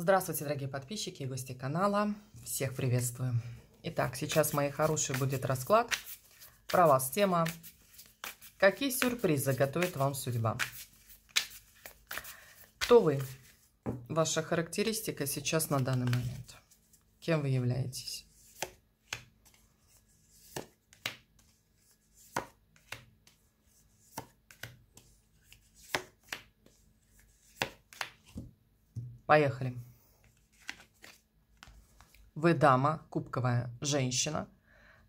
Здравствуйте, дорогие подписчики и гости канала. Всех приветствую. Итак, сейчас, мои хорошие, будет расклад. Про вас тема. Какие сюрпризы готовит вам судьба? Кто вы? Ваша характеристика сейчас на данный момент. Кем вы являетесь? Поехали. Вы дама, кубковая женщина,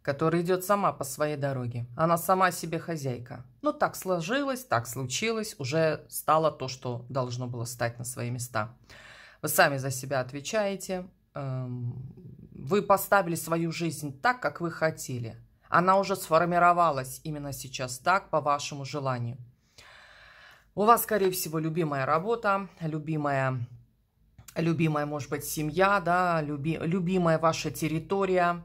которая идет сама по своей дороге. Она сама себе хозяйка. Но ну, так сложилось, так случилось, уже стало то, что должно было стать на свои места. Вы сами за себя отвечаете. Эм, вы поставили свою жизнь так, как вы хотели. Она уже сформировалась именно сейчас так, по вашему желанию. У вас, скорее всего, любимая работа, любимая любимая, может быть, семья, да, люби, любимая ваша территория,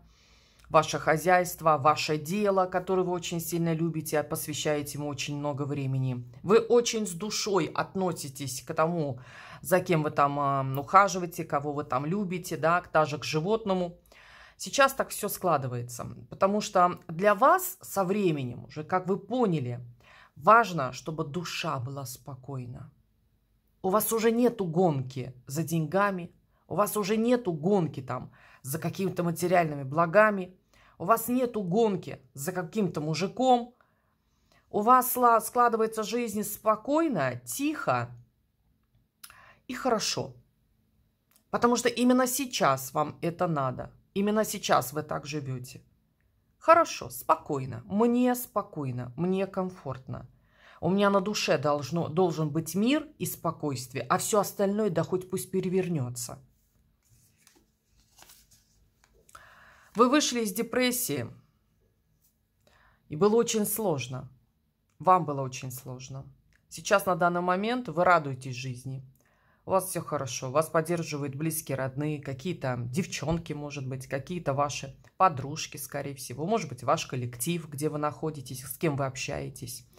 ваше хозяйство, ваше дело, которое вы очень сильно любите, посвящаете ему очень много времени. Вы очень с душой относитесь к тому, за кем вы там э, ухаживаете, кого вы там любите, да, даже к животному. Сейчас так все складывается, потому что для вас со временем уже, как вы поняли, важно, чтобы душа была спокойна у вас уже нету гонки за деньгами, у вас уже нету гонки там за какими-то материальными благами, у вас нету гонки за каким-то мужиком, у вас складывается жизнь спокойно, тихо и хорошо. Потому что именно сейчас вам это надо. Именно сейчас вы так живете. Хорошо, спокойно. Мне спокойно, мне комфортно. У меня на душе должно, должен быть мир и спокойствие, а все остальное, да хоть пусть перевернется. Вы вышли из депрессии, и было очень сложно. Вам было очень сложно. Сейчас на данный момент вы радуетесь жизни. У вас все хорошо, вас поддерживают близкие, родные, какие-то девчонки, может быть, какие-то ваши подружки, скорее всего, может быть, ваш коллектив, где вы находитесь, с кем вы общаетесь –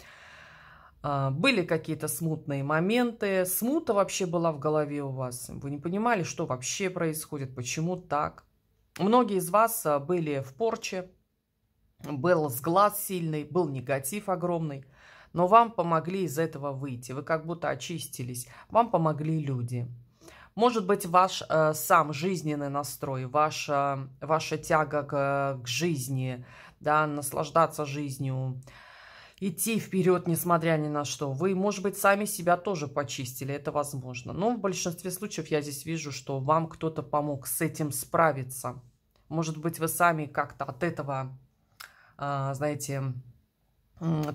а, были какие-то смутные моменты. Смута вообще была в голове у вас. Вы не понимали, что вообще происходит, почему так. Многие из вас а, были в порче, был сглаз сильный, был негатив огромный. Но вам помогли из этого выйти. Вы как будто очистились. Вам помогли люди. Может быть, ваш э, сам жизненный настрой, ваша, ваша тяга к, к жизни, да, наслаждаться жизнью – идти вперед, несмотря ни на что. Вы, может быть, сами себя тоже почистили, это возможно. Но в большинстве случаев я здесь вижу, что вам кто-то помог с этим справиться. Может быть, вы сами как-то от этого, а, знаете,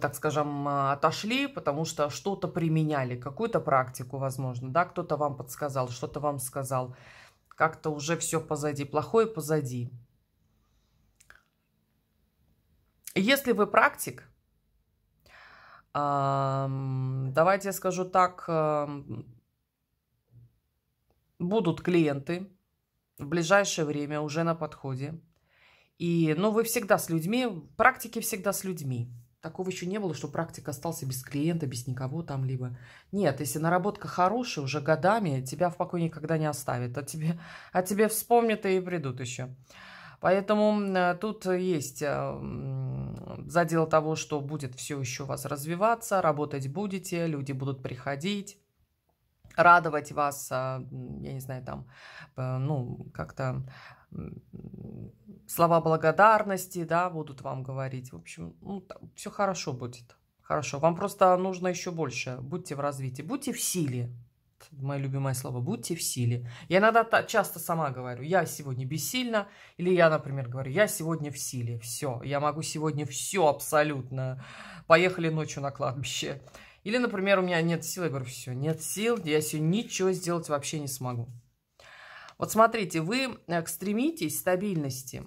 так скажем, а, отошли, потому что что-то применяли, какую-то практику, возможно, да, кто-то вам подсказал, что-то вам сказал. Как-то уже все позади, плохое позади. Если вы практик, Давайте я скажу так, будут клиенты в ближайшее время уже на подходе. И, ну, вы всегда с людьми, практики всегда с людьми. Такого еще не было, что практика остался без клиента, без никого там либо. Нет, если наработка хорошая, уже годами, тебя в покое никогда не оставят. а тебе, а тебе вспомнят и придут еще. Поэтому тут есть за дело того, что будет все еще у вас развиваться, работать будете, люди будут приходить, радовать вас, а, я не знаю, там, э, ну, как-то слова благодарности, да, будут вам говорить. В общем, ну, все хорошо будет. Хорошо. Вам просто нужно еще больше. Будьте в развитии, будьте в силе мое любимое слово, будьте в силе. Я иногда часто сама говорю, я сегодня бессильна, или я, например, говорю, я сегодня в силе, все, я могу сегодня все абсолютно, поехали ночью на кладбище. Или, например, у меня нет сил, я говорю, все, нет сил, я сегодня ничего сделать вообще не смогу. Вот смотрите, вы э, стремитесь к стабильности.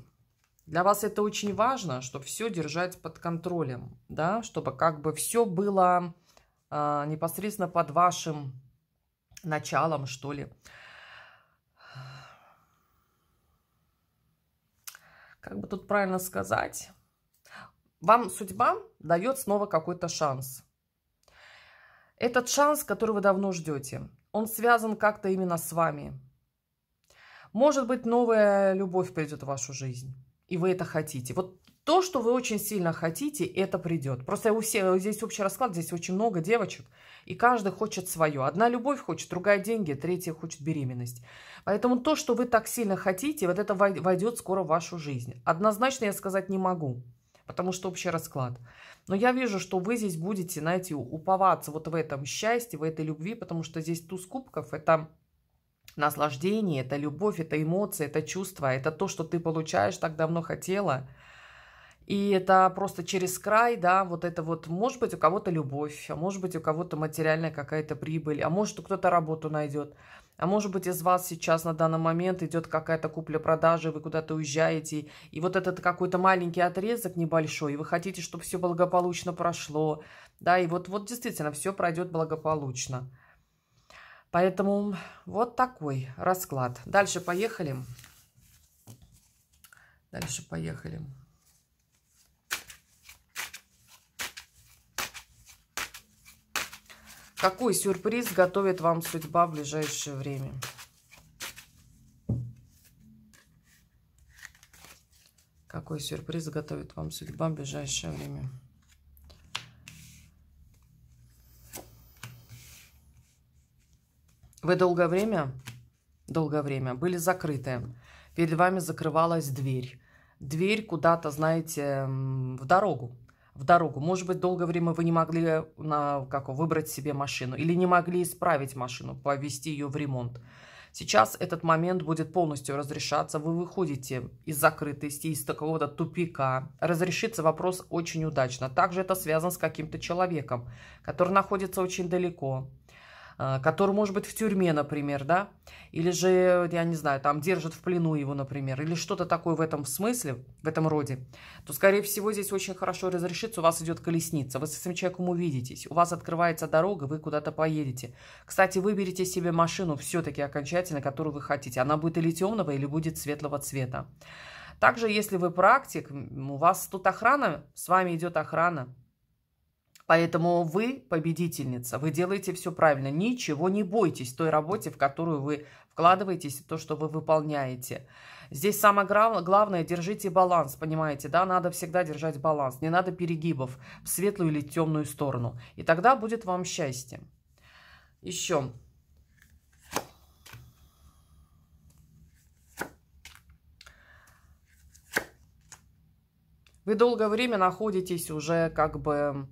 Для вас это очень важно, чтобы все держать под контролем, да, чтобы как бы все было а, непосредственно под вашим началом, что ли. Как бы тут правильно сказать? Вам судьба дает снова какой-то шанс. Этот шанс, который вы давно ждете, он связан как-то именно с вами. Может быть, новая любовь придет в вашу жизнь и вы это хотите. Вот то, что вы очень сильно хотите, это придет. Просто у всех, здесь общий расклад, здесь очень много девочек, и каждый хочет свое. Одна любовь хочет, другая деньги, третья хочет беременность. Поэтому то, что вы так сильно хотите, вот это войдет скоро в вашу жизнь. Однозначно я сказать не могу, потому что общий расклад. Но я вижу, что вы здесь будете, знаете, уповаться вот в этом счастье, в этой любви, потому что здесь туз кубков – это Наслаждение – это любовь, это эмоции, это чувство, это то, что ты получаешь, так давно хотела. И это просто через край, да, вот это вот, может быть, у кого-то любовь, а может быть, у кого-то материальная какая-то прибыль, а может, кто-то работу найдет, а может быть, из вас сейчас на данный момент идет какая-то купля-продажа, вы куда-то уезжаете, и вот этот какой-то маленький отрезок небольшой, и вы хотите, чтобы все благополучно прошло, да, и вот, вот действительно все пройдет благополучно. Поэтому вот такой расклад. Дальше поехали. Дальше поехали. Какой сюрприз готовит вам судьба в ближайшее время? Какой сюрприз готовит вам судьба в ближайшее время? Вы долгое время, долгое время были закрыты. Перед вами закрывалась дверь. Дверь куда-то, знаете, в дорогу. В дорогу. Может быть, долгое время вы не могли э, на, как, выбрать себе машину или не могли исправить машину, повести ее в ремонт. Сейчас этот момент будет полностью разрешаться. Вы выходите из закрытости, из такого-то тупика. Разрешится вопрос очень удачно. Также это связано с каким-то человеком, который находится очень далеко. Э, который может быть в тюрьме, например, да, или же, я не знаю, там держат в плену его, например, или что-то такое в этом смысле, в этом роде, то, скорее всего, здесь очень хорошо разрешится, у вас идет колесница, вы с этим человеком увидитесь, у вас открывается дорога, вы куда-то поедете. Кстати, выберите себе машину все-таки окончательно, которую вы хотите. Она будет или темного, или будет светлого цвета. Также, если вы практик, у вас тут охрана, с вами идет охрана, Поэтому вы победительница, вы делаете все правильно. Ничего не бойтесь той работе, в которую вы вкладываетесь, то, что вы выполняете. Здесь самое главное, держите баланс, понимаете, да, надо всегда держать баланс, не надо перегибов в светлую или темную сторону. И тогда будет вам счастье. Еще. Вы долгое время находитесь уже как бы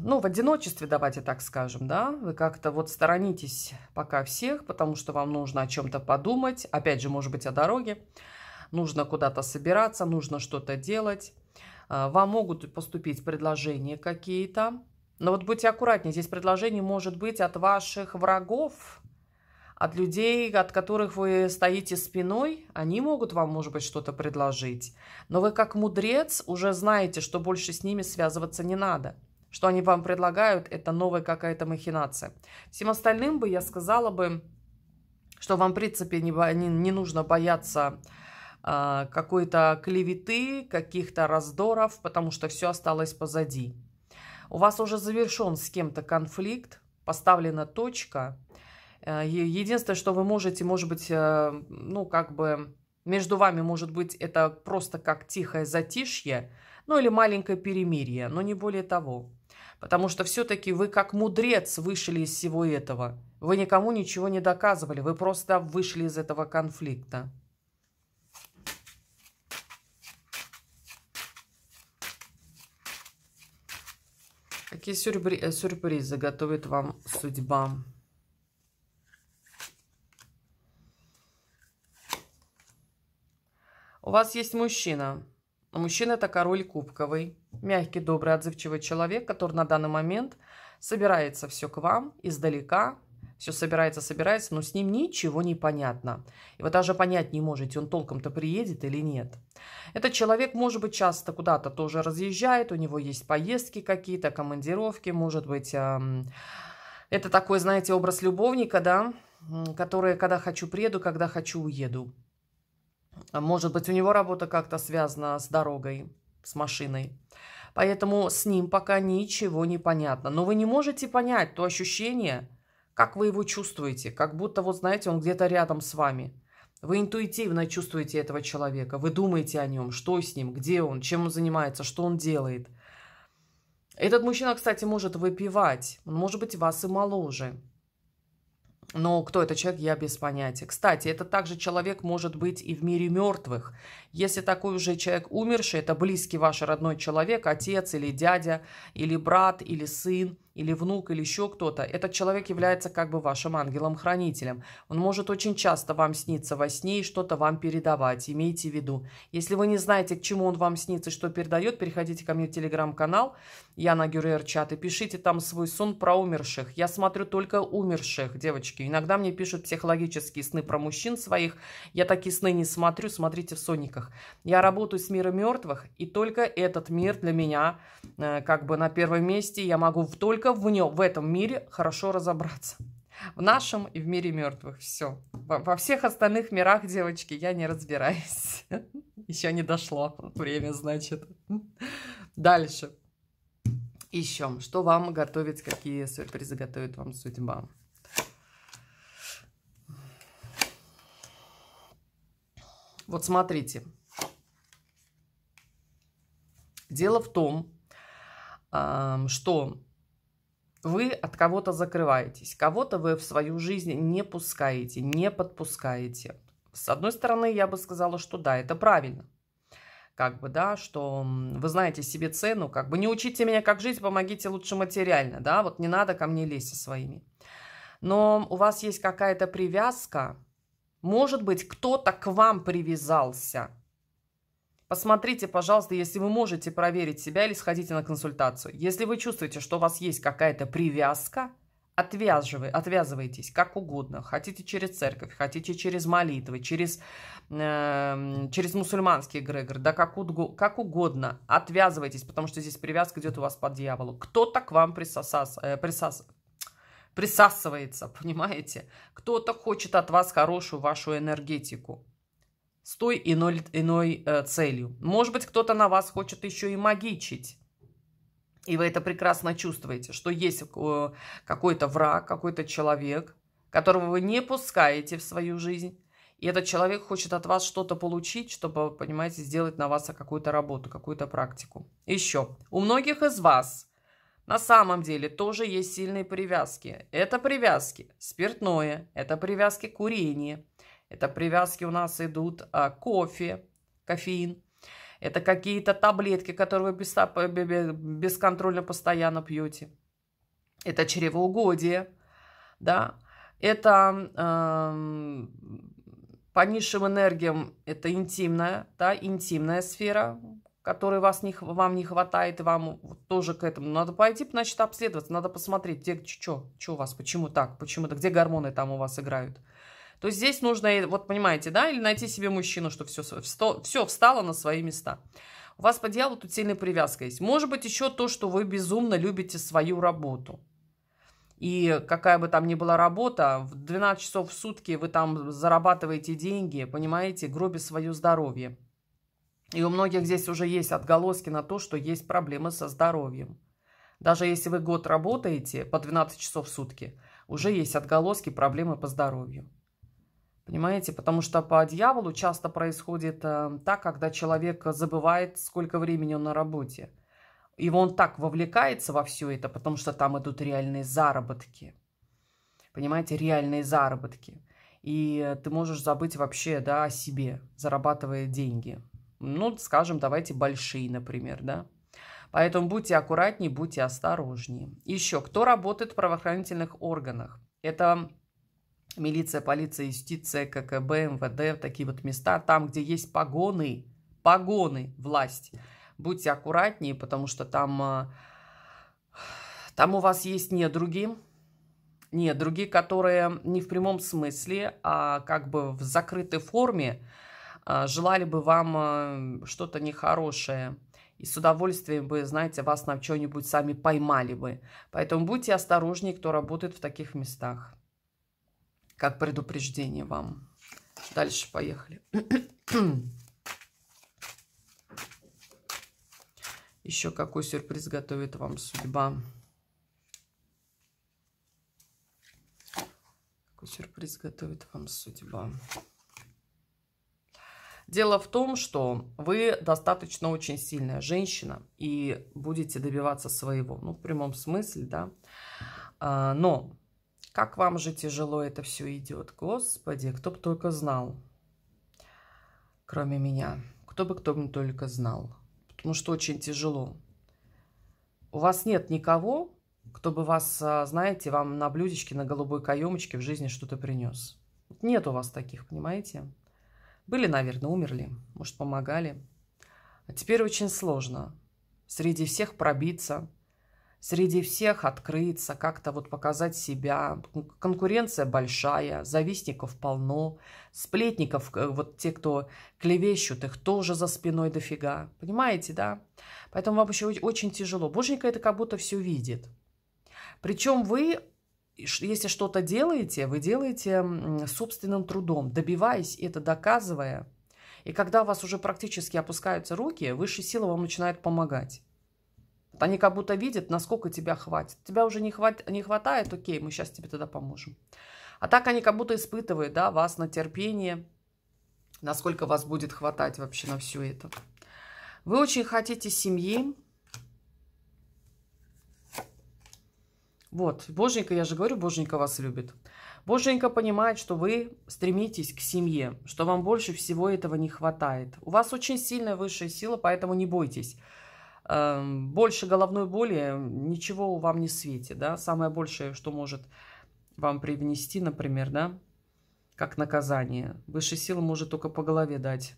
ну, в одиночестве, давайте так скажем, да, вы как-то вот сторонитесь пока всех, потому что вам нужно о чем-то подумать, опять же, может быть, о дороге, нужно куда-то собираться, нужно что-то делать, а, вам могут поступить предложения какие-то, но вот будьте аккуратнее, здесь предложение может быть от ваших врагов, от людей, от которых вы стоите спиной, они могут вам, может быть, что-то предложить. Но вы как мудрец уже знаете, что больше с ними связываться не надо что они вам предлагают, это новая какая-то махинация. Всем остальным бы я сказала бы, что вам, в принципе, не, не, не нужно бояться э, какой-то клеветы, каких-то раздоров, потому что все осталось позади. У вас уже завершен с кем-то конфликт, поставлена точка. Э, единственное, что вы можете, может быть, э, ну, как бы, между вами, может быть, это просто как тихое затишье, ну, или маленькое перемирие, но не более того. Потому что все-таки вы как мудрец вышли из всего этого. Вы никому ничего не доказывали, вы просто вышли из этого конфликта. Какие сюрпри э, сюрпризы готовит вам судьба? У вас есть мужчина, Мужчина – это король кубковый, мягкий, добрый, отзывчивый человек, который на данный момент собирается все к вам издалека, все собирается, собирается, но с ним ничего не понятно. И вы даже понять не можете, он толком-то приедет или нет. Этот человек, может быть, часто куда-то тоже разъезжает, у него есть поездки какие-то, командировки, может быть, это такой, знаете, образ любовника, да, который, когда хочу приеду, когда хочу уеду. А, может быть, у него работа как-то связана с дорогой, с машиной. Поэтому с ним пока ничего не понятно. Но вы не можете понять то ощущение, как вы его чувствуете. Как будто, вот знаете, он где-то рядом с вами. Вы интуитивно чувствуете этого человека. Вы думаете о нем, что с ним, где он, чем он занимается, что он делает. Этот мужчина, кстати, может выпивать. Он может быть вас и моложе. Но кто этот человек, я без понятия. Кстати, это также человек может быть и в мире мертвых. Если такой уже человек умерший, это близкий ваш родной человек, отец или дядя, или брат, или сын, или внук, или еще кто-то, этот человек является как бы вашим ангелом-хранителем. Он может очень часто вам сниться во сне и что-то вам передавать, имейте в виду. Если вы не знаете, к чему он вам снится что передает, переходите ко мне в телеграм-канал Яна Гюрер Чат и пишите там свой сон про умерших. Я смотрю только умерших, девочки. Иногда мне пишут психологические сны про мужчин своих. Я такие сны не смотрю, смотрите в сонниках. Я работаю с миром мертвых, и только этот мир для меня э, как бы на первом месте. Я могу в только только в нем, в этом мире хорошо разобраться. В нашем и в мире мертвых. Все. Во всех остальных мирах, девочки, я не разбираюсь. Еще не дошло время, значит. Дальше. Еще. Что вам готовить, какие сюрпризы готовит вам судьба? Вот смотрите. Дело в том, что вы от кого-то закрываетесь, кого-то вы в свою жизнь не пускаете, не подпускаете. С одной стороны, я бы сказала, что да, это правильно. Как бы, да, что вы знаете себе цену, как бы не учите меня, как жить, помогите лучше материально, да, вот не надо ко мне лезть со своими. Но у вас есть какая-то привязка, может быть, кто-то к вам привязался – Посмотрите, пожалуйста, если вы можете проверить себя или сходите на консультацию. Если вы чувствуете, что у вас есть какая-то привязка, отвязывай, отвязывайтесь как угодно. Хотите через церковь, хотите через молитвы, через, э, через мусульманский эгрегор, да как, угодно, как угодно. Отвязывайтесь, потому что здесь привязка идет у вас под дьяволу. Кто-то к вам присосас, э, присос, присасывается, понимаете? Кто-то хочет от вас хорошую вашу энергетику с той иной, иной э, целью. Может быть, кто-то на вас хочет еще и магичить. И вы это прекрасно чувствуете, что есть э, какой-то враг, какой-то человек, которого вы не пускаете в свою жизнь. И этот человек хочет от вас что-то получить, чтобы, понимаете, сделать на вас какую-то работу, какую-то практику. Еще. У многих из вас на самом деле тоже есть сильные привязки. Это привязки спиртное, это привязки курение – это привязки у нас идут а, кофе, кофеин. Это какие-то таблетки, которые вы бесконтрольно постоянно пьете. Это чревоугодие, да. Это э, по низшим энергиям, это интимная, да, интимная сфера, которой вас не, вам не хватает, и вам тоже к этому надо пойти, значит, обследоваться, надо посмотреть, где, что, что у вас, почему так, почему-то, где гормоны там у вас играют – то здесь нужно, вот понимаете, да, или найти себе мужчину, что все, все встало на свои места. У вас по дьяволу тут сильная привязка есть. Может быть, еще то, что вы безумно любите свою работу. И какая бы там ни была работа, в 12 часов в сутки вы там зарабатываете деньги, понимаете, гробе свое здоровье. И у многих здесь уже есть отголоски на то, что есть проблемы со здоровьем. Даже если вы год работаете по 12 часов в сутки, уже есть отголоски проблемы по здоровью. Понимаете? Потому что по дьяволу часто происходит э, так, когда человек забывает, сколько времени он на работе. И он так вовлекается во все это, потому что там идут реальные заработки. Понимаете, реальные заработки. И ты можешь забыть вообще да, о себе, зарабатывая деньги. Ну, скажем, давайте большие, например, да. Поэтому будьте аккуратнее, будьте осторожнее. Еще, кто работает в правоохранительных органах? Это милиция, полиция, юстиция, ККБ, МВД, такие вот места, там, где есть погоны, погоны власти. Будьте аккуратнее, потому что там, а, там у вас есть недруги, недруги, которые не в прямом смысле, а как бы в закрытой форме а, желали бы вам а, что-то нехорошее и с удовольствием бы, знаете, вас на что-нибудь сами поймали бы. Поэтому будьте осторожнее, кто работает в таких местах как предупреждение вам. Дальше поехали. Еще какой сюрприз готовит вам судьба? Какой сюрприз готовит вам судьба? Дело в том, что вы достаточно очень сильная женщина и будете добиваться своего, ну, в прямом смысле, да. А, но как вам же тяжело это все идет. Господи, кто бы только знал. Кроме меня. Кто бы кто бы только знал. Потому что очень тяжело. У вас нет никого, кто бы вас, а, знаете, вам на блюдечке, на голубой каемочке в жизни что-то принес. Нет у вас таких, понимаете? Были, наверное, умерли, может, помогали. А теперь очень сложно среди всех пробиться, среди всех открыться, как-то вот показать себя. Конкуренция большая, завистников полно, сплетников, э, вот те, кто клевещут, их тоже за спиной дофига. Понимаете, да? Поэтому вам еще очень тяжело. Боженька это как будто все видит. Причем вы, если что-то делаете, вы делаете собственным трудом, добиваясь это, доказывая. И когда у вас уже практически опускаются руки, высшая сила вам начинает помогать. Они как будто видят, насколько тебя хватит. Тебя уже не, хват... не хватает, окей, мы сейчас тебе тогда поможем. А так они как будто испытывают, да, вас на терпение, насколько вас будет хватать вообще на все это. Вы очень хотите семьи. Вот, Боженька, я же говорю, Боженька вас любит. Боженька понимает, что вы стремитесь к семье, что вам больше всего этого не хватает. У вас очень сильная высшая сила, поэтому не бойтесь. Эм, больше головной боли ничего вам не светит, да, самое большее, что может вам привнести, например, да, как наказание. Высшая сила может только по голове дать,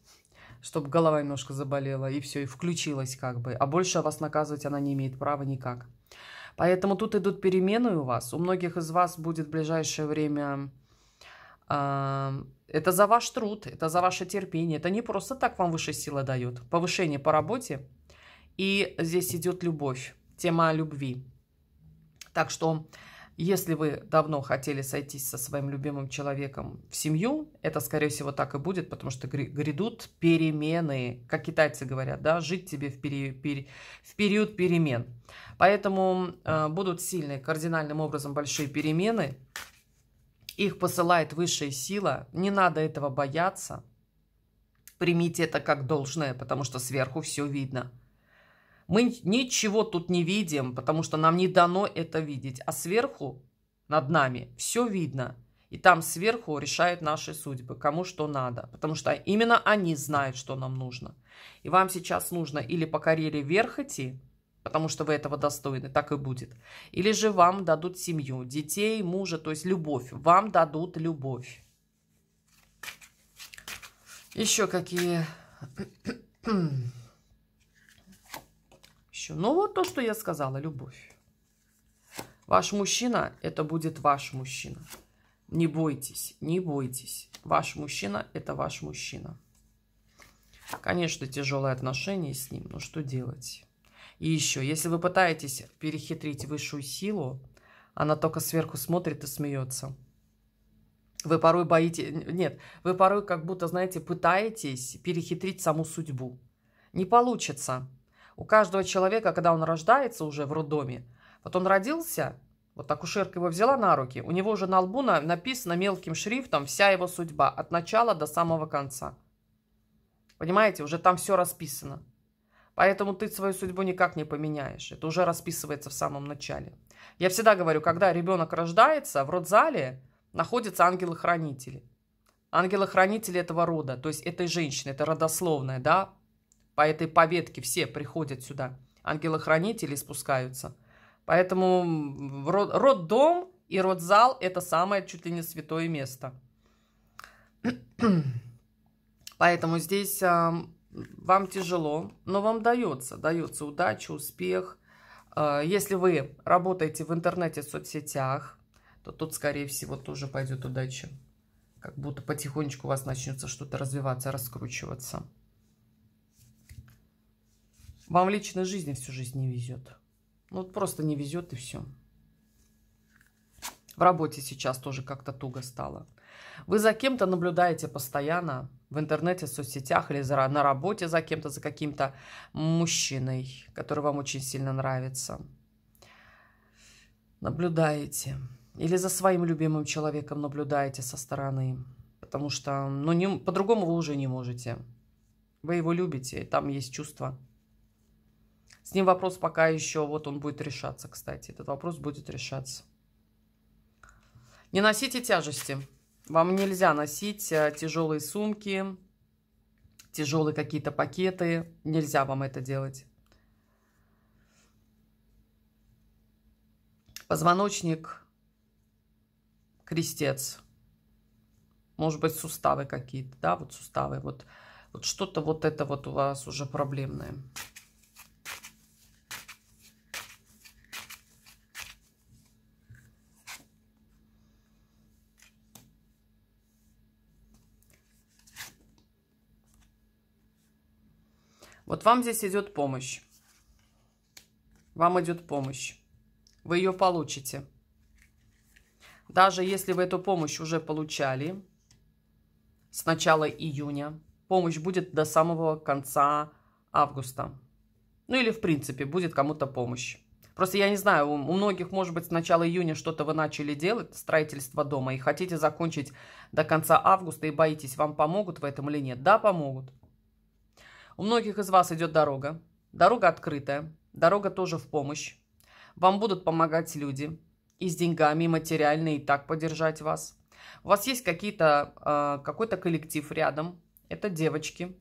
чтобы голова немножко заболела, и все, и включилась как бы. А больше вас наказывать она не имеет права никак. Поэтому тут идут перемены у вас. У многих из вас будет в ближайшее время... Э, это за ваш труд, это за ваше терпение. Это не просто так вам высшая сила дает. Повышение по работе – и здесь идет любовь, тема любви. Так что, если вы давно хотели сойтись со своим любимым человеком в семью, это, скорее всего, так и будет, потому что грядут перемены, как китайцы говорят, да, жить тебе в, пери, пери, в период перемен. Поэтому э, будут сильные, кардинальным образом большие перемены. Их посылает высшая сила. Не надо этого бояться. Примите это как должное, потому что сверху все видно – мы ничего тут не видим, потому что нам не дано это видеть. А сверху, над нами, все видно. И там сверху решают наши судьбы, кому что надо. Потому что именно они знают, что нам нужно. И вам сейчас нужно или по карьере вверх идти, потому что вы этого достойны, так и будет. Или же вам дадут семью, детей, мужа, то есть любовь. Вам дадут любовь. Еще какие еще. Но вот то, что я сказала, любовь. Ваш мужчина, это будет ваш мужчина. Не бойтесь, не бойтесь. Ваш мужчина, это ваш мужчина. Конечно, тяжелые отношения с ним, но что делать? И еще, если вы пытаетесь перехитрить высшую силу, она только сверху смотрит и смеется. Вы порой боитесь... Нет, вы порой как будто, знаете, пытаетесь перехитрить саму судьбу. Не получится. У каждого человека, когда он рождается уже в роддоме, вот он родился, вот акушерка его взяла на руки, у него уже на лбу написано мелким шрифтом вся его судьба от начала до самого конца. Понимаете, уже там все расписано. Поэтому ты свою судьбу никак не поменяешь. Это уже расписывается в самом начале. Я всегда говорю, когда ребенок рождается, в родзале находятся ангелы-хранители. Ангелы-хранители этого рода, то есть этой женщины, это родословная, да, по этой поветке все приходят сюда. Ангелы-хранители спускаются. Поэтому род, роддом и родзал – это самое чуть ли не святое место. Поэтому здесь а, вам тяжело, но вам дается. Дается удача, успех. А, если вы работаете в интернете, в соцсетях, то тут, скорее всего, тоже пойдет удача. Как будто потихонечку у вас начнется что-то развиваться, раскручиваться. Вам в личной жизни всю жизнь не везет. Ну, вот просто не везет и все. В работе сейчас тоже как-то туго стало. Вы за кем-то наблюдаете постоянно в интернете, в соцсетях или за, на работе за кем-то, за каким-то мужчиной, который вам очень сильно нравится. Наблюдаете. Или за своим любимым человеком наблюдаете со стороны. Потому что ну, не, по-другому вы уже не можете. Вы его любите, там есть чувство. С ним вопрос пока еще, вот он будет решаться, кстати. Этот вопрос будет решаться. Не носите тяжести. Вам нельзя носить э, тяжелые сумки, тяжелые какие-то пакеты. Нельзя вам это делать. Позвоночник, крестец. Может быть, суставы какие-то, да, вот суставы. Вот, вот что-то вот это вот у вас уже проблемное. Вот вам здесь идет помощь. Вам идет помощь. Вы ее получите. Даже если вы эту помощь уже получали с начала июня, помощь будет до самого конца августа. Ну или в принципе будет кому-то помощь. Просто я не знаю, у многих, может быть, с начала июня что-то вы начали делать, строительство дома, и хотите закончить до конца августа, и боитесь, вам помогут в этом или нет. Да, помогут. У многих из вас идет дорога. Дорога открытая. Дорога тоже в помощь. Вам будут помогать люди. И с деньгами, и материально, и так поддержать вас. У вас есть какие-то, а, какой-то коллектив рядом. Это девочки.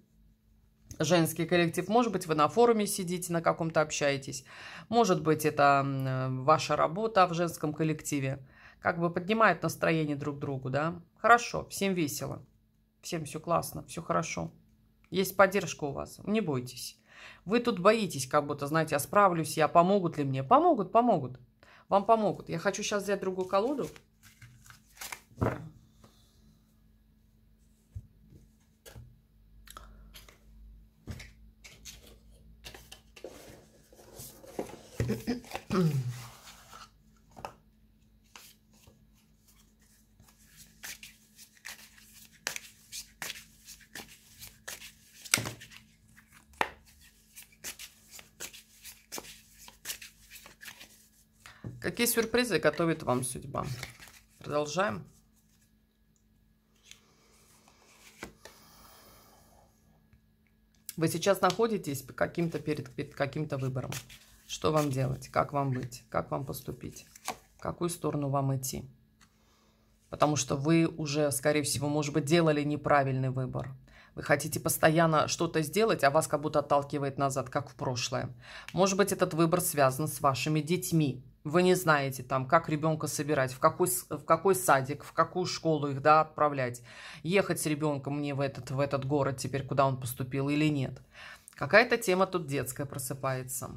Женский коллектив. Может быть, вы на форуме сидите, на каком-то общаетесь. Может быть, это ваша работа в женском коллективе. Как бы поднимает настроение друг другу, да? Хорошо, всем весело. Всем все классно, все хорошо. Есть поддержка у вас, не бойтесь. Вы тут боитесь, как будто, знаете, я «А справлюсь, я помогут ли мне. Помогут, помогут. Вам помогут. Я хочу сейчас взять другую колоду. сюрпризы готовит вам судьба. Продолжаем. Вы сейчас находитесь каким-то перед, каким-то выбором. Что вам делать? Как вам быть? Как вам поступить? В какую сторону вам идти? Потому что вы уже, скорее всего, может быть, делали неправильный выбор. Вы хотите постоянно что-то сделать, а вас как будто отталкивает назад, как в прошлое. Может быть, этот выбор связан с вашими детьми. Вы не знаете, там, как ребенка собирать, в какой, в какой садик, в какую школу их да, отправлять. Ехать с ребенком мне в этот, в этот город теперь, куда он поступил или нет. Какая-то тема тут детская просыпается.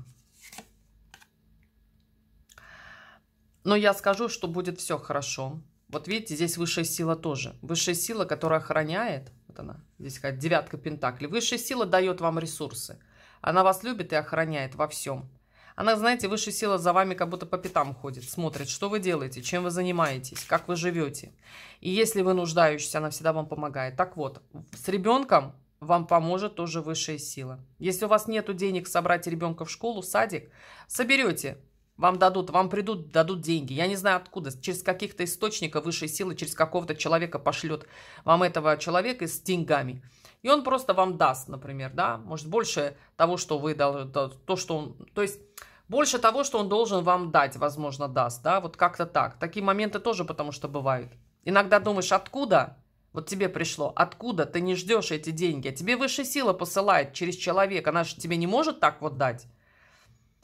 Но я скажу, что будет все хорошо. Вот видите, здесь высшая сила тоже. Высшая сила, которая охраняет, вот она. Здесь какая девятка пентаклей. Высшая сила дает вам ресурсы. Она вас любит и охраняет во всем. Она, знаете, высшая сила за вами как будто по пятам ходит, смотрит, что вы делаете, чем вы занимаетесь, как вы живете. И если вы нуждающийся, она всегда вам помогает. Так вот, с ребенком вам поможет тоже высшая сила. Если у вас нет денег собрать ребенка в школу, в садик, соберете вам дадут, вам придут, дадут деньги. Я не знаю откуда, через каких-то источников высшей силы, через какого-то человека пошлет вам этого человека с деньгами. И он просто вам даст, например, да, может, больше того, что вы должны, то, что он, то есть больше того, что он должен вам дать, возможно, даст, да, вот как-то так. Такие моменты тоже потому что бывают. Иногда думаешь, откуда, вот тебе пришло, откуда ты не ждешь эти деньги, а тебе высшая сила посылает через человека, она же тебе не может так вот дать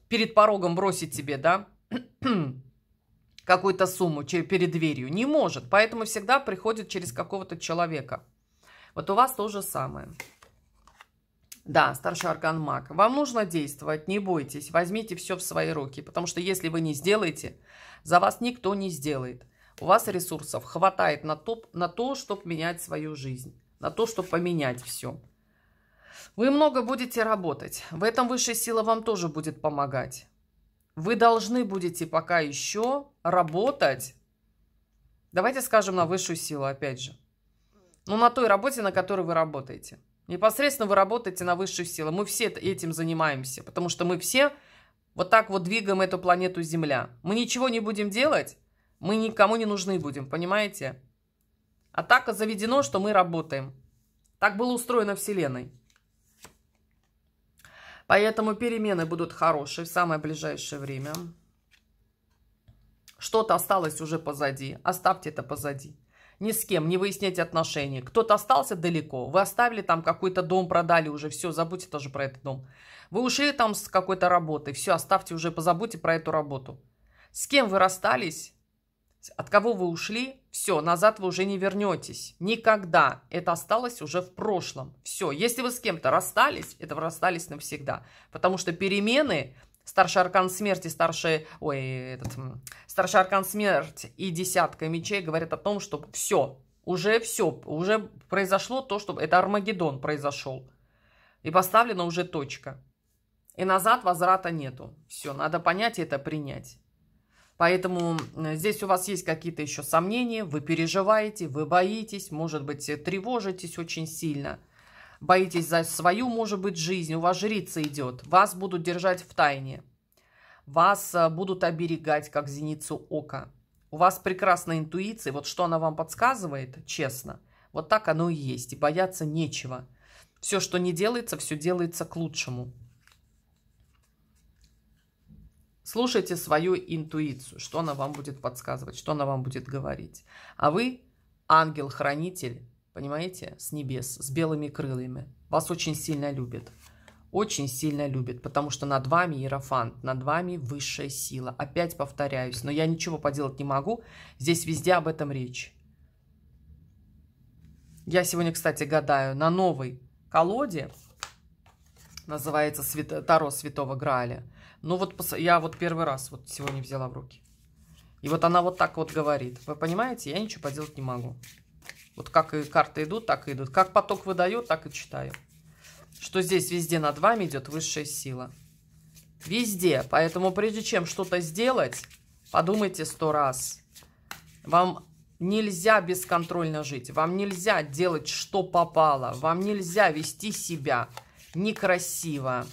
перед порогом бросить тебе, да, какую-то сумму перед дверью. Не может, поэтому всегда приходит через какого-то человека. Вот у вас то же самое. Да, старший аркан маг. Вам нужно действовать, не бойтесь, возьмите все в свои руки, потому что если вы не сделаете, за вас никто не сделает. У вас ресурсов хватает на то, на то чтобы менять свою жизнь, на то, чтобы поменять все. Вы много будете работать. В этом высшая сила вам тоже будет помогать. Вы должны будете пока еще работать. Давайте скажем на высшую силу, опять же. Ну, на той работе, на которой вы работаете. Непосредственно вы работаете на высшую силу. Мы все этим занимаемся, потому что мы все вот так вот двигаем эту планету Земля. Мы ничего не будем делать, мы никому не нужны будем, понимаете? А так заведено, что мы работаем. Так было устроено Вселенной. Поэтому перемены будут хорошие в самое ближайшее время. Что-то осталось уже позади. Оставьте это позади. Ни с кем не выясняйте отношения. Кто-то остался далеко. Вы оставили там какой-то дом, продали уже. Все, забудьте тоже про этот дом. Вы ушли там с какой-то работы. Все, оставьте уже, позабудьте про эту работу. С кем вы расстались, от кого вы ушли, все, назад вы уже не вернетесь. Никогда. Это осталось уже в прошлом. Все. Если вы с кем-то расстались, это вы расстались навсегда. Потому что перемены, старший аркан смерти, старший, ой, этот, старший аркан смерть и десятка мечей говорят о том, что все, уже все, уже произошло то, что это Армагеддон произошел. И поставлена уже точка. И назад возврата нету. Все, надо понять и это принять. Поэтому э, здесь у вас есть какие-то еще сомнения, вы переживаете, вы боитесь, может быть, э, тревожитесь очень сильно. Боитесь за свою, может быть, жизнь, у вас жрица идет, вас будут держать в тайне. Вас э, будут оберегать, как зеницу ока. У вас прекрасная интуиция, вот что она вам подсказывает, честно, вот так оно и есть, и бояться нечего. Все, что не делается, все делается к лучшему. Слушайте свою интуицию, что она вам будет подсказывать, что она вам будет говорить. А вы ангел-хранитель, понимаете, с небес, с белыми крыльями. Вас очень сильно любит. Очень сильно любит, потому что над вами иерофант, над вами высшая сила. Опять повторяюсь, но я ничего поделать не могу. Здесь везде об этом речь. Я сегодня, кстати, гадаю на новой колоде, называется Таро Святого Граля – ну вот я вот первый раз вот сегодня взяла в руки. И вот она вот так вот говорит. Вы понимаете, я ничего поделать не могу. Вот как и карты идут, так и идут. Как поток выдает, так и читаю. Что здесь везде над вами идет высшая сила. Везде. Поэтому прежде чем что-то сделать, подумайте сто раз. Вам нельзя бесконтрольно жить. Вам нельзя делать, что попало. Вам нельзя вести себя некрасиво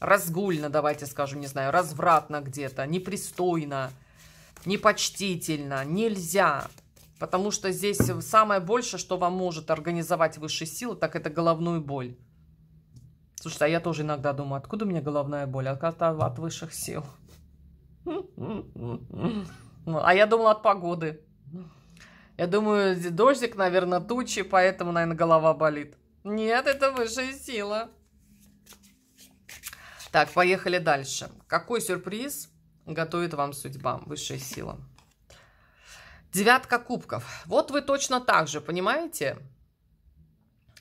разгульно, давайте скажем, не знаю, развратно где-то, непристойно, непочтительно, нельзя. Потому что здесь самое большее, что вам может организовать высшие силы, так это головную боль. Слушайте, а я тоже иногда думаю, откуда у меня головная боль? От, от, высших сил. Ну, а я думала от погоды. Я думаю, дождик, наверное, тучи, поэтому, наверное, голова болит. Нет, это высшая сила. Так, поехали дальше. Какой сюрприз готовит вам судьба, высшая сила? Девятка кубков. Вот вы точно так же, понимаете?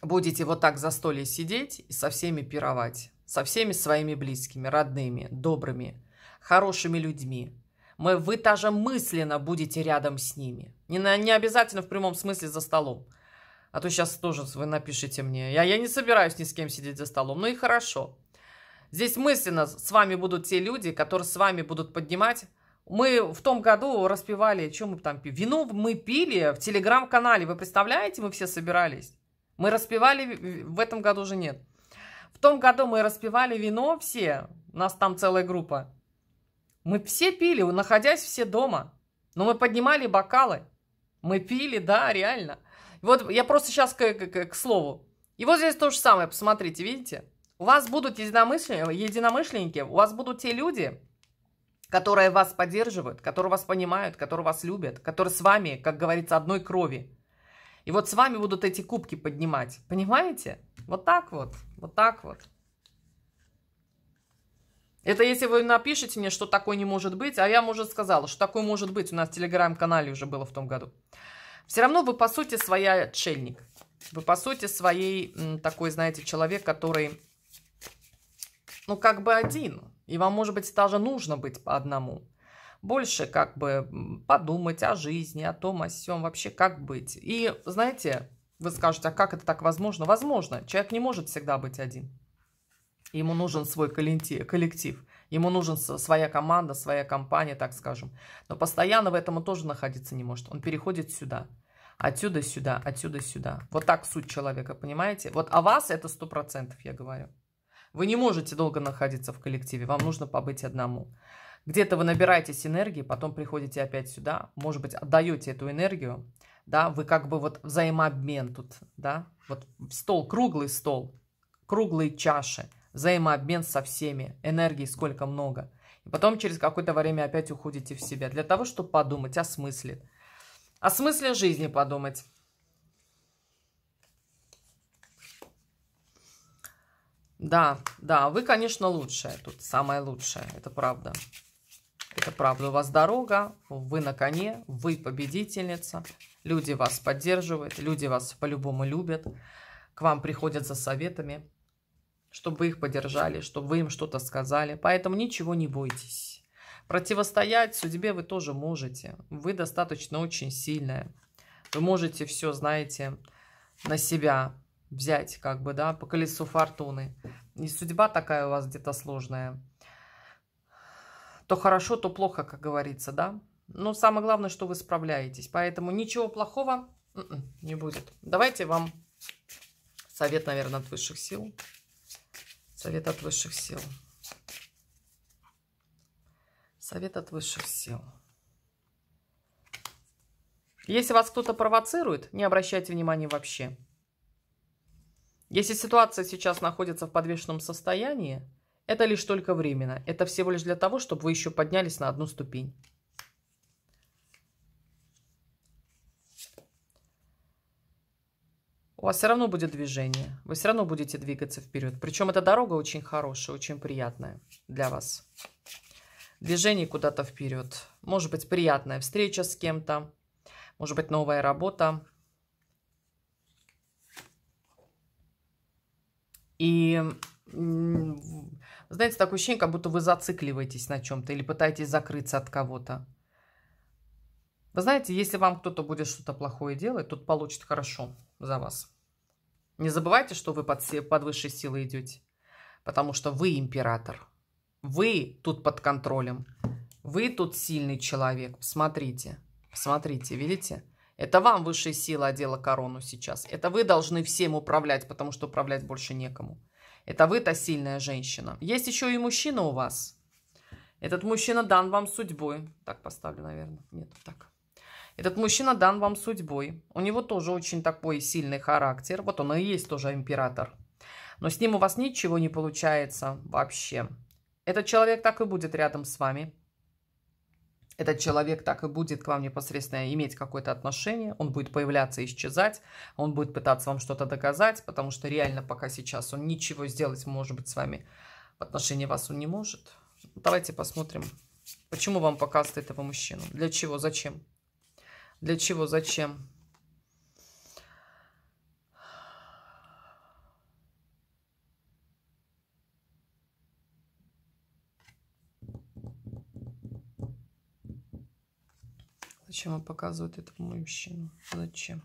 Будете вот так за столе сидеть и со всеми пировать. Со всеми своими близкими, родными, добрыми, хорошими людьми. Мы, вы даже мысленно будете рядом с ними. Не, на, не обязательно в прямом смысле за столом. А то сейчас тоже вы напишите мне. Я, я не собираюсь ни с кем сидеть за столом. Ну и хорошо. Здесь мысленно с вами будут те люди, которые с вами будут поднимать. Мы в том году распивали, что мы там пили? Вино мы пили в телеграм-канале. Вы представляете, мы все собирались. Мы распивали, в этом году уже нет. В том году мы распивали вино все, нас там целая группа. Мы все пили, находясь все дома. Но мы поднимали бокалы. Мы пили, да, реально. Вот я просто сейчас к, к, к слову. И вот здесь то же самое, посмотрите, видите? У вас будут единомышленники, единомышленники, у вас будут те люди, которые вас поддерживают, которые вас понимают, которые вас любят, которые с вами, как говорится, одной крови. И вот с вами будут эти кубки поднимать. Понимаете? Вот так вот, вот так вот. Это если вы напишите мне, что такое не может быть, а я вам уже сказала, что такое может быть. У нас в телеграм-канале уже было в том году. Все равно вы, по сути, своя отшельник. Вы, по сути, своей такой, знаете, человек, который ну, как бы один. И вам, может быть, даже нужно быть по одному. Больше как бы подумать о жизни, о том, о сём, вообще как быть. И, знаете, вы скажете, а как это так возможно? Возможно. Человек не может всегда быть один. Ему нужен свой коллектив. Ему нужен своя команда, своя компания, так скажем. Но постоянно в этом он тоже находиться не может. Он переходит сюда. Отсюда сюда, отсюда сюда. Вот так суть человека, понимаете? Вот о вас это сто процентов я говорю. Вы не можете долго находиться в коллективе, вам нужно побыть одному. Где-то вы набираетесь энергии, потом приходите опять сюда, может быть, отдаете эту энергию, да, вы как бы вот взаимообмен тут, да, вот стол, круглый стол, круглые чаши, взаимообмен со всеми, энергии сколько много. И потом через какое-то время опять уходите в себя для того, чтобы подумать, о смысле, О смысле жизни подумать. Да, да, вы, конечно, лучшая тут, самая лучшая, это правда. Это правда, у вас дорога, вы на коне, вы победительница, люди вас поддерживают, люди вас по-любому любят, к вам приходят за советами, чтобы вы их поддержали, чтобы вы им что-то сказали, поэтому ничего не бойтесь. Противостоять судьбе вы тоже можете, вы достаточно очень сильная, вы можете все, знаете, на себя взять, как бы, да, по колесу фортуны. И судьба такая у вас где-то сложная. То хорошо, то плохо, как говорится, да. Но самое главное, что вы справляетесь. Поэтому ничего плохого м-м, не будет. Давайте вам совет, наверное, от высших сил. Совет от высших сил. Совет от высших сил. Если вас кто-то провоцирует, не обращайте внимания вообще. Если ситуация сейчас находится в подвешенном состоянии, это лишь только временно. Это всего лишь для того, чтобы вы еще поднялись на одну ступень. У вас все равно будет движение. Вы все равно будете двигаться вперед. Причем эта дорога очень хорошая, очень приятная для вас. Движение куда-то вперед. Может быть, приятная встреча с кем-то. Может быть, новая работа. И знаете, такое ощущение, как будто вы зацикливаетесь на чем-то или пытаетесь закрыться от кого-то. Вы знаете, если вам кто-то будет что-то плохое делать, тот получит хорошо за вас. Не забывайте, что вы под, под высшей силой идете, потому что вы император. Вы тут под контролем. Вы тут сильный человек. Смотрите, посмотрите, видите? Это вам высшая сила одела корону сейчас. Это вы должны всем управлять, потому что управлять больше некому. Это вы та сильная женщина. Есть еще и мужчина у вас. Этот мужчина дан вам судьбой. Так поставлю, наверное. Нет, так. Этот мужчина дан вам судьбой. У него тоже очень такой сильный характер. Вот он и есть тоже император. Но с ним у вас ничего не получается вообще. Этот человек так и будет рядом с вами этот человек так и будет к вам непосредственно иметь какое-то отношение, он будет появляться, и исчезать, он будет пытаться вам что-то доказать, потому что реально пока сейчас он ничего сделать, может быть, с вами в отношении вас он не может. Давайте посмотрим, почему вам показывает этого мужчину, для чего, зачем, для чего, зачем. зачем он показывает этому мужчину? Зачем?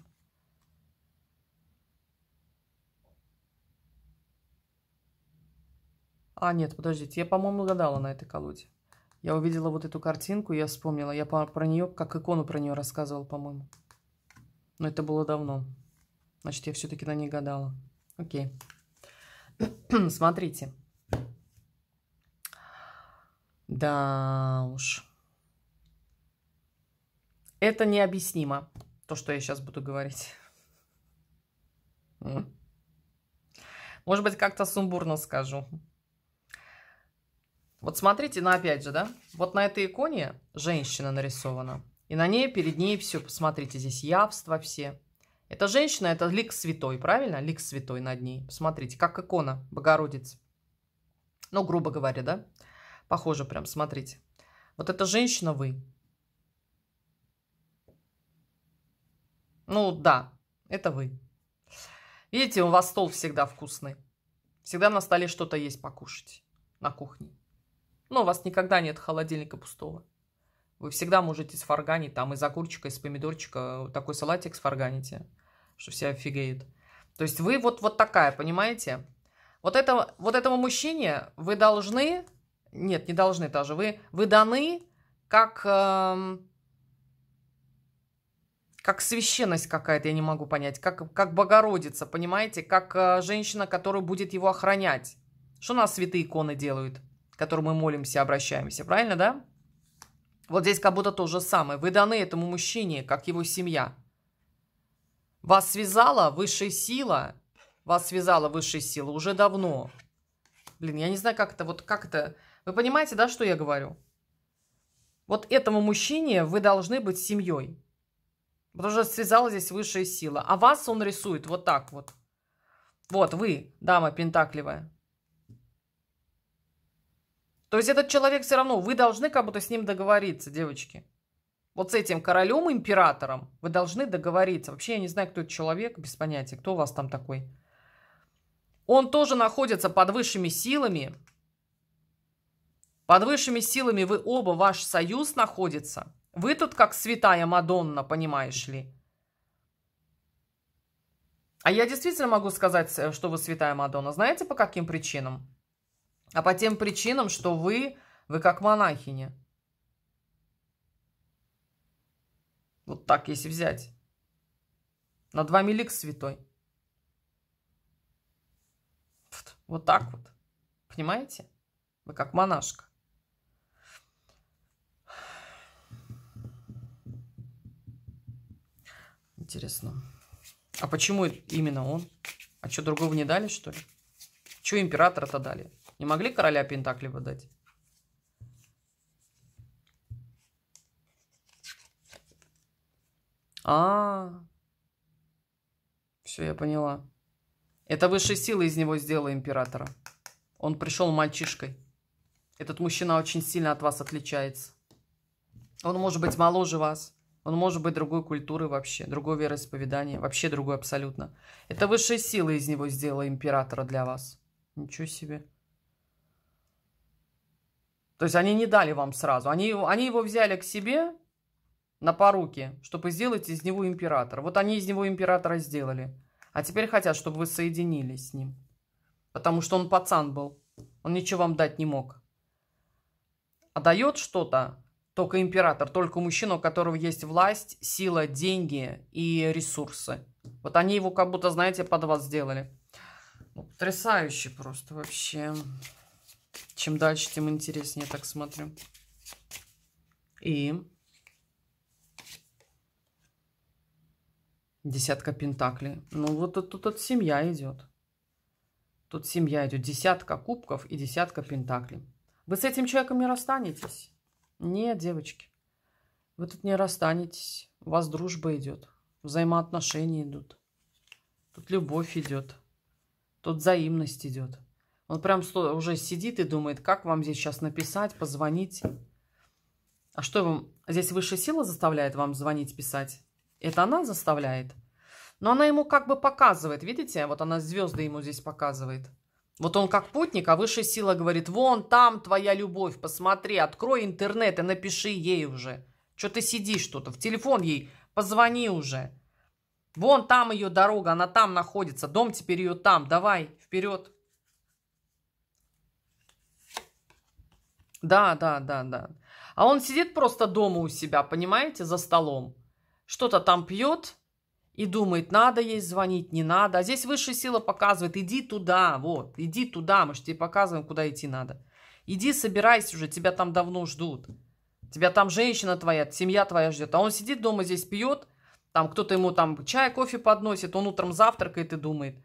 А, нет, подождите, я, по-моему, угадала на этой колоде. Я увидела вот эту картинку, я вспомнила. Я про нее, как икону про нее рассказывала, по-моему. Но это было давно. Значит, я все-таки на ней гадала. Окей. Смотрите. Да уж. Это необъяснимо, то, что я сейчас буду говорить. Может быть, как-то сумбурно скажу. Вот смотрите на, ну, опять же, да, вот на этой иконе женщина нарисована. И на ней, перед ней все, посмотрите, здесь явства все. Это женщина, это лик святой, правильно? Лик святой над ней. Посмотрите, как икона Богородицы. Ну, грубо говоря, да? Похоже прям, смотрите. Вот эта женщина вы. Ну да, это вы. Видите, у вас стол всегда вкусный. Всегда на столе что-то есть покушать на кухне. Но ну, у вас никогда нет холодильника пустого. Вы всегда можете сфарганить там из огурчика, из помидорчика такой салатик сфарганите, что все офигеют. То есть вы вот, вот такая, понимаете? Вот, это, вот этому мужчине вы должны, нет, не должны даже, вы, вы даны как... Эм, как священность какая-то, я не могу понять, как, как Богородица, понимаете, как э, женщина, которая будет его охранять. Что у нас святые иконы делают, к которым мы молимся, обращаемся, правильно, да? Вот здесь как будто то же самое. Вы даны этому мужчине, как его семья. Вас связала высшая сила, вас связала высшая сила уже давно. Блин, я не знаю, как это, вот как это... Вы понимаете, да, что я говорю? Вот этому мужчине вы должны быть семьей. Потому что связала здесь высшая сила. А вас он рисует вот так вот. Вот вы, дама пентакливая. То есть этот человек все равно, вы должны как будто с ним договориться, девочки. Вот с этим королем, императором вы должны договориться. Вообще я не знаю, кто этот человек, без понятия, кто у вас там такой. Он тоже находится под высшими силами. Под высшими силами вы оба, ваш союз находится – вы тут как святая Мадонна, понимаешь ли. А я действительно могу сказать, э, что вы святая Мадонна. Знаете, по каким причинам? А по тем причинам, что вы, вы как монахиня. Вот так, если взять. на два милик святой. Вот так вот. Понимаете? Вы как монашка. Интересно. А почему именно он? А что, другого не дали, что ли? Чего императора-то дали? Не могли короля Пентакли выдать? А, -а, -а. все, я поняла. Это высшая сила из него сделала императора. Он пришел мальчишкой. Этот мужчина очень сильно от вас отличается. Он может быть моложе вас. Он может быть другой культуры вообще, другое вероисповедания, вообще другой абсолютно. Это высшая сила из него сделала императора для вас. Ничего себе. То есть они не дали вам сразу. Они, они его взяли к себе на поруки, чтобы сделать из него императора. Вот они из него императора сделали. А теперь хотят, чтобы вы соединились с ним. Потому что он пацан был. Он ничего вам дать не мог. А дает что-то только император, только мужчина, у которого есть власть, сила, деньги и ресурсы. Вот они его как будто, знаете, под вас сделали. Ну, потрясающе просто вообще. Чем дальше, тем интереснее, так смотрю. И... Десятка пентаклей. Ну, вот тут, тут, тут семья идет. Тут семья идет. Десятка кубков и десятка пентаклей. Вы с этим человеком не расстанетесь. Нет, девочки, вы тут не расстанетесь. У вас дружба идет, взаимоотношения идут. Тут любовь идет, тут взаимность идет. Он прям уже сидит и думает, как вам здесь сейчас написать, позвонить. А что вам? Здесь высшая сила заставляет вам звонить, писать? Это она заставляет? Но она ему как бы показывает, видите? Вот она звезды ему здесь показывает. Вот он как путник, а высшая сила говорит, вон там твоя любовь, посмотри, открой интернет и напиши ей уже. Что ты сидишь что-то? В телефон ей позвони уже. Вон там ее дорога, она там находится. Дом теперь ее там. Давай, вперед. Да, да, да, да. А он сидит просто дома у себя, понимаете, за столом. Что-то там пьет, и думает, надо ей звонить, не надо. А здесь высшая сила показывает, иди туда, вот, иди туда, мы же тебе показываем, куда идти надо. Иди, собирайся уже, тебя там давно ждут. Тебя там женщина твоя, семья твоя ждет. А он сидит дома здесь пьет, там кто-то ему там чай, кофе подносит, он утром завтракает и думает,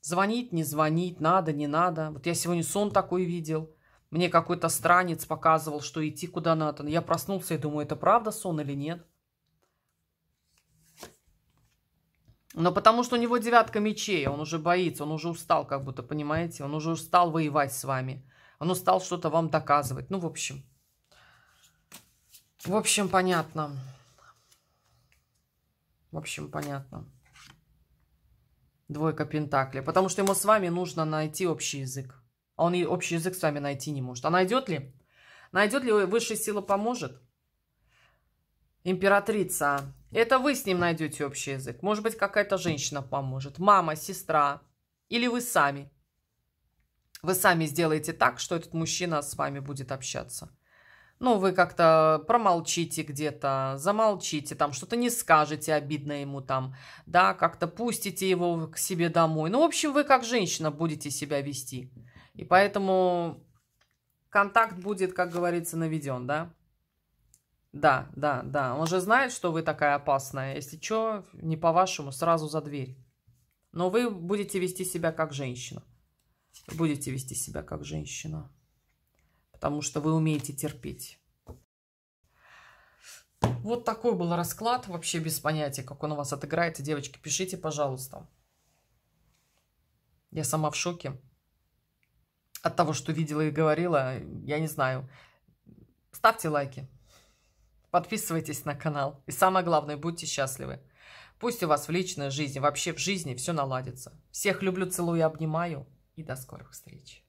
звонить, не звонить, надо, не надо. Вот я сегодня сон такой видел. Мне какой-то странец показывал, что идти куда надо. Я проснулся и думаю, это правда сон или нет? Но потому что у него девятка мечей, он уже боится, он уже устал, как будто, понимаете? Он уже устал воевать с вами. Он устал что-то вам доказывать. Ну, в общем. В общем, понятно. В общем, понятно. Двойка Пентакли. Потому что ему с вами нужно найти общий язык. А он и общий язык с вами найти не может. А найдет ли? Найдет ли высшая сила поможет? Императрица. Это вы с ним найдете общий язык. Может быть, какая-то женщина поможет. Мама, сестра. Или вы сами. Вы сами сделаете так, что этот мужчина с вами будет общаться. Ну, вы как-то промолчите где-то, замолчите, там что-то не скажете обидно ему там, да, как-то пустите его к себе домой. Ну, в общем, вы как женщина будете себя вести. И поэтому контакт будет, как говорится, наведен, да. Да, да, да. Он же знает, что вы такая опасная. Если что, не по-вашему, сразу за дверь. Но вы будете вести себя как женщина. Будете вести себя как женщина. Потому что вы умеете терпеть. Вот такой был расклад. Вообще без понятия, как он у вас отыграется. Девочки, пишите, пожалуйста. Я сама в шоке. От того, что видела и говорила, я не знаю. Ставьте лайки. Подписывайтесь на канал. И самое главное, будьте счастливы. Пусть у вас в личной жизни, вообще в жизни все наладится. Всех люблю, целую и обнимаю. И до скорых встреч.